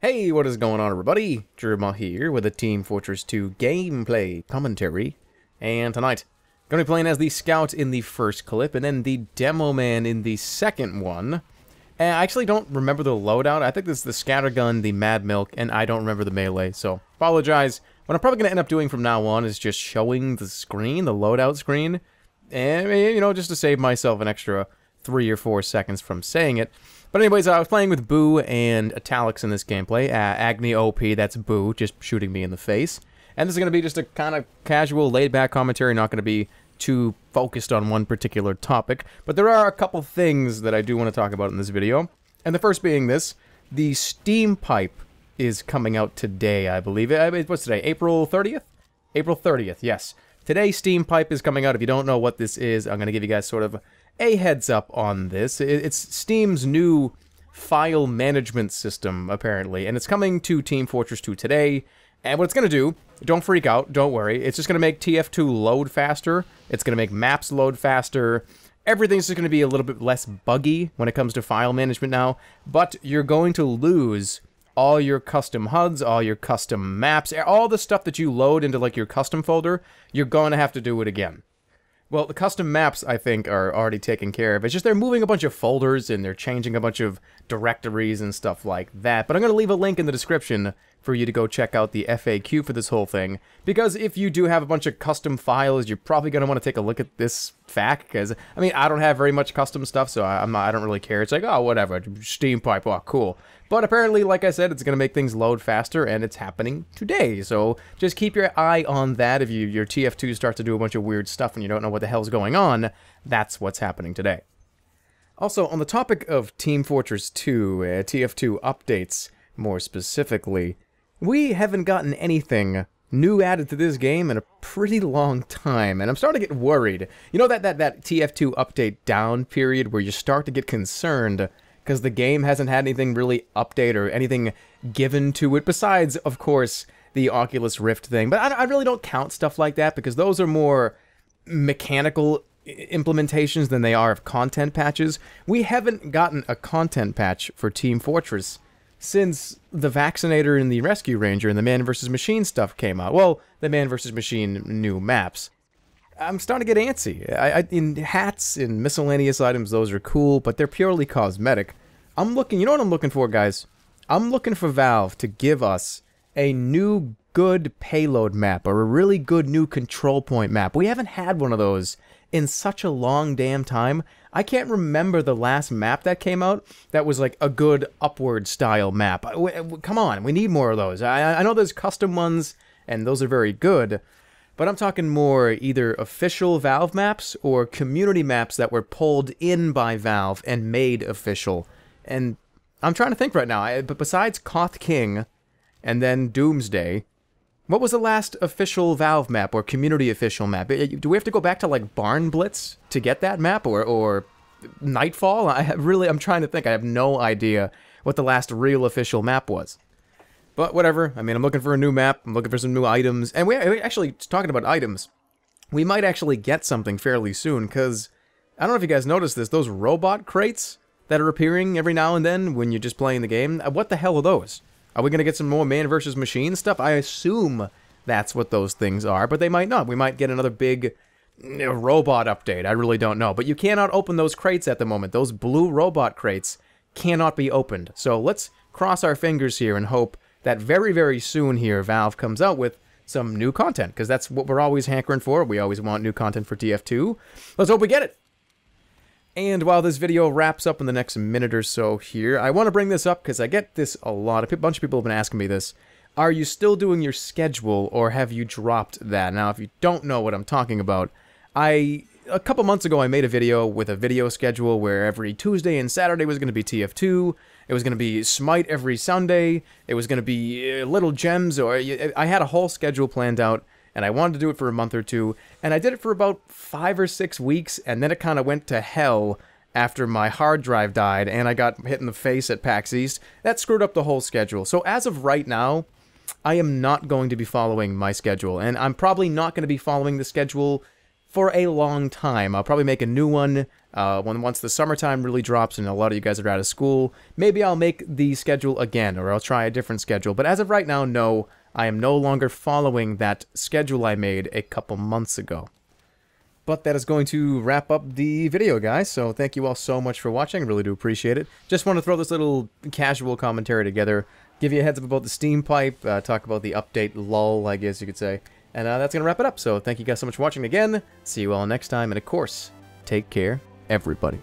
Hey, what is going on everybody? Jerma here with a Team Fortress 2 gameplay commentary. And tonight, gonna be playing as the Scout in the first clip, and then the Demo Man in the second one. And I actually don't remember the loadout. I think this is the Scattergun, the Mad Milk, and I don't remember the melee, so apologize. What I'm probably going to end up doing from now on is just showing the screen, the loadout screen, and, you know, just to save myself an extra three or four seconds from saying it. But anyways, I was playing with Boo and Italics in this gameplay. Uh, Agni OP, that's Boo, just shooting me in the face. And this is going to be just a kind of casual, laid-back commentary, not going to be too focused on one particular topic. But there are a couple things that I do want to talk about in this video. And the first being this, the steam pipe is coming out today, I believe. Uh, What's today? April 30th? April 30th, yes. Today, Steam Pipe is coming out. If you don't know what this is, I'm going to give you guys sort of a heads up on this. It's Steam's new file management system, apparently, and it's coming to Team Fortress 2 today. And what it's going to do, don't freak out, don't worry, it's just going to make TF2 load faster, it's going to make maps load faster, everything's just going to be a little bit less buggy when it comes to file management now, but you're going to lose all your custom HUDs, all your custom maps, all the stuff that you load into like your custom folder, you're going to have to do it again. Well, the custom maps, I think, are already taken care of. It's just they're moving a bunch of folders and they're changing a bunch of directories and stuff like that. But I'm going to leave a link in the description for you to go check out the FAQ for this whole thing. Because if you do have a bunch of custom files, you're probably going to want to take a look at this fact. Because, I mean, I don't have very much custom stuff, so I, am not, I don't really care. It's like, oh, whatever, steam pipe, oh, cool. But apparently, like I said, it's going to make things load faster, and it's happening today. So just keep your eye on that. If you, your TF2 starts to do a bunch of weird stuff and you don't know what the hell's going on, that's what's happening today. Also, on the topic of Team Fortress 2, uh, TF2 updates more specifically, we haven't gotten anything new added to this game in a pretty long time, and I'm starting to get worried. You know that, that, that TF2 update down period where you start to get concerned because the game hasn't had anything really update or anything given to it besides, of course, the Oculus Rift thing. But I, I really don't count stuff like that because those are more mechanical implementations than they are of content patches. We haven't gotten a content patch for Team Fortress since the Vaccinator and the Rescue Ranger and the Man versus Machine stuff came out. Well, the Man versus Machine new maps. I'm starting to get antsy. I, I, in hats and miscellaneous items, those are cool, but they're purely cosmetic. I'm looking. You know what I'm looking for, guys? I'm looking for Valve to give us a new good payload map or a really good new control point map. We haven't had one of those in such a long damn time. I can't remember the last map that came out that was like a good upward style map. Come on, we need more of those. I, I know there's custom ones, and those are very good, but I'm talking more either official Valve maps or community maps that were pulled in by Valve and made official. And I'm trying to think right now, I, but besides Koth King and then Doomsday, what was the last official Valve map or community official map? Eh, do we have to go back to like Barn Blitz to get that map or or Nightfall? I really I'm trying to think. I have no idea what the last real official map was. But whatever. I mean, I'm looking for a new map. I'm looking for some new items. And we, we actually talking about items. We might actually get something fairly soon cuz I don't know if you guys noticed this, those robot crates that are appearing every now and then when you're just playing the game. Uh, what the hell are those? Are we going to get some more man versus machine stuff? I assume that's what those things are, but they might not. We might get another big robot update. I really don't know. But you cannot open those crates at the moment. Those blue robot crates cannot be opened. So let's cross our fingers here and hope that very, very soon here Valve comes out with some new content, because that's what we're always hankering for. We always want new content for TF2. Let's hope we get it. And while this video wraps up in the next minute or so here, I want to bring this up because I get this a lot. A bunch of people have been asking me this. Are you still doing your schedule or have you dropped that? Now, if you don't know what I'm talking about, I a couple months ago I made a video with a video schedule where every Tuesday and Saturday was going to be TF2, it was going to be Smite every Sunday, it was going to be uh, Little Gems or I had a whole schedule planned out and I wanted to do it for a month or two, and I did it for about five or six weeks, and then it kind of went to hell after my hard drive died and I got hit in the face at PAX East. That screwed up the whole schedule. So as of right now, I am not going to be following my schedule, and I'm probably not going to be following the schedule for a long time. I'll probably make a new one uh, when once the summertime really drops and a lot of you guys are out of school. Maybe I'll make the schedule again, or I'll try a different schedule. But as of right now, no, I am no longer following that schedule I made a couple months ago. But that is going to wrap up the video, guys, so thank you all so much for watching. I really do appreciate it. Just want to throw this little casual commentary together, give you a heads up about the steam pipe, uh, talk about the update lull, I guess you could say. And uh, that's going to wrap it up, so thank you guys so much for watching again. See you all next time, and of course, take care, everybody.